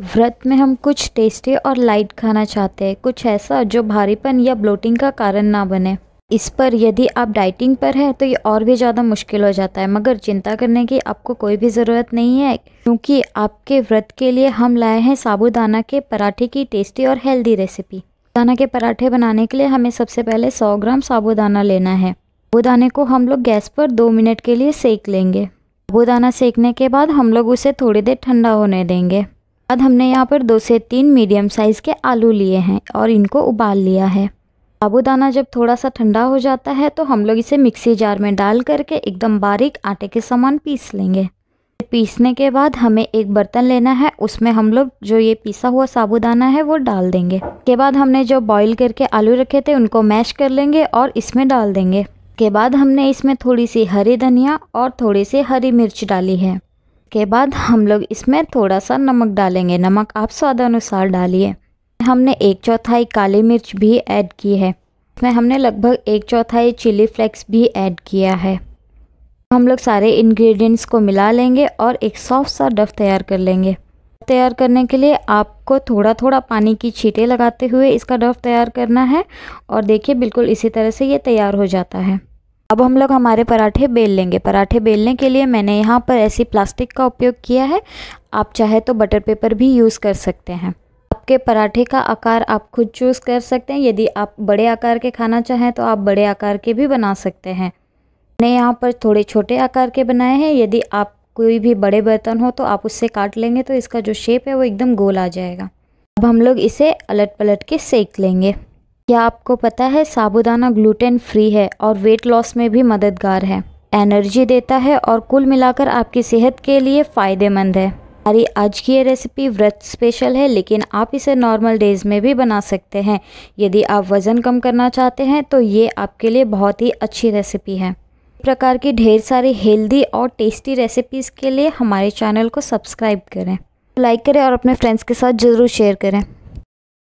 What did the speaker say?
व्रत में हम कुछ टेस्टी और लाइट खाना चाहते हैं कुछ ऐसा जो भारीपन या ब्लोटिंग का कारण ना बने इस पर यदि आप डाइटिंग पर हैं तो ये और भी ज़्यादा मुश्किल हो जाता है मगर चिंता करने की आपको कोई भी ज़रूरत नहीं है क्योंकि आपके व्रत के लिए हम लाए हैं साबूदाना के पराठे की टेस्टी और हेल्दी रेसिपी साबूदाना के पराठे बनाने के लिए हमें सबसे पहले 100 ग्राम साबुदाना लेना है साबूदाने को हम लोग गैस पर दो मिनट के लिए सेक लेंगे साबूदाना सेकने के बाद हम लोग उसे थोड़ी देर ठंडा होने देंगे बाद हमने यहाँ पर दो से तीन मीडियम साइज़ के आलू लिए हैं और इनको उबाल लिया है साबुदाना जब थोड़ा सा ठंडा हो जाता है तो हम लोग इसे मिक्सी जार में डाल करके एकदम बारीक आटे के समान पीस लेंगे पीसने के बाद हमें एक बर्तन लेना है उसमें हम लोग जो ये पीसा हुआ साबुदाना है वो डाल देंगे के बाद हमने जो बॉईल करके आलू रखे थे उनको मैश कर लेंगे और इसमें डाल देंगे के बाद हमने इसमें थोड़ी सी हरी धनिया और थोड़ी सी हरी मिर्च डाली है इसके बाद हम लोग इसमें थोड़ा सा नमक डालेंगे नमक आप स्वाद अनुसार डालिए हमने एक चौथाई काली मिर्च भी ऐड की है इसमें हमने लगभग एक चौथाई चिली फ्लेक्स भी ऐड किया है हम लोग सारे इंग्रेडिएंट्स को मिला लेंगे और एक सॉफ्ट सा डफ तैयार कर लेंगे तैयार करने के लिए आपको थोड़ा थोड़ा पानी की छीटें लगाते हुए इसका डफ तैयार करना है और देखिए बिल्कुल इसी तरह से ये तैयार हो जाता है अब हम लोग हमारे पराठे बेल लेंगे पराठे बेलने के लिए मैंने यहाँ पर ऐसी प्लास्टिक का उपयोग किया है आप चाहे तो बटर पेपर भी यूज़ कर सकते हैं आपके पराठे का आकार आप खुद चूज़ कर सकते हैं यदि आप बड़े आकार के खाना चाहें तो आप बड़े आकार के भी बना सकते हैं मैंने यहाँ पर थोड़े छोटे आकार के बनाए हैं यदि आप कोई भी बड़े बर्तन हो तो आप उससे काट लेंगे तो इसका जो शेप है वो एकदम गोल आ जाएगा अब हम लोग इसे अलट पलट के सेक लेंगे क्या आपको पता है साबुदाना ग्लूटेन फ्री है और वेट लॉस में भी मददगार है एनर्जी देता है और कुल मिलाकर आपकी सेहत के लिए फ़ायदेमंद है हमारी आज की ये रेसिपी व्रत स्पेशल है लेकिन आप इसे नॉर्मल डेज में भी बना सकते हैं यदि आप वज़न कम करना चाहते हैं तो ये आपके लिए बहुत ही अच्छी रेसिपी है प्रकार की ढेर सारी हेल्दी और टेस्टी रेसिपीज़ के लिए हमारे चैनल को सब्सक्राइब करें लाइक करें और अपने फ्रेंड्स के साथ ज़रूर शेयर करें